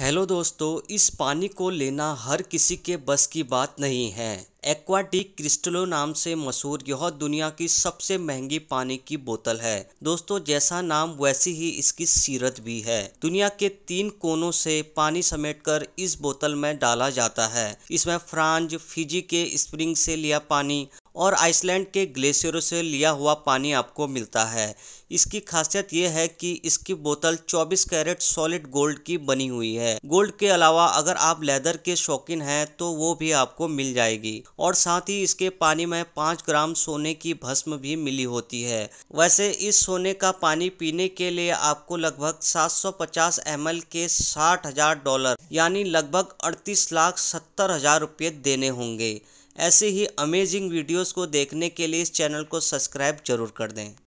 hello दोस्तों इस पानी को लेना हर किसी के बस की बात नहीं है एक्वाटिक क्रिस्टलो नाम से मशहूर यह दुनिया की सबसे महंगी पानी की बोतल है दोस्तों जैसा नाम वैसी ही इसकी सीरत भी है दुनिया के तीन कोनों से पानी समेटकर इस बोतल में डाला जाता है इसमें फ्रांस फिजी के स्प्रिंग से लिया पानी और आइसलैंड के ग्लेशियरों से लिया हुआ पानी आपको मिलता है इसकी खासियत यह है कि इसकी बोतल 24 कैरेट सॉलिड गोल्ड की बनी हुई है गोल्ड के अलावा अगर आप लेदर के शौकीन हैं तो वो भी आपको मिल जाएगी और साथ ही इसके पानी में पाँच ग्राम सोने की भस्म भी मिली होती है वैसे इस सोने का पानी पीने के लिए आपको लगभग 750 सौ के साठ हजार डॉलर यानी लगभग अड़तीस लाख सत्तर हजार रुपये देने होंगे ऐसे ही अमेजिंग वीडियोस को देखने के लिए इस चैनल को सब्सक्राइब जरूर कर दें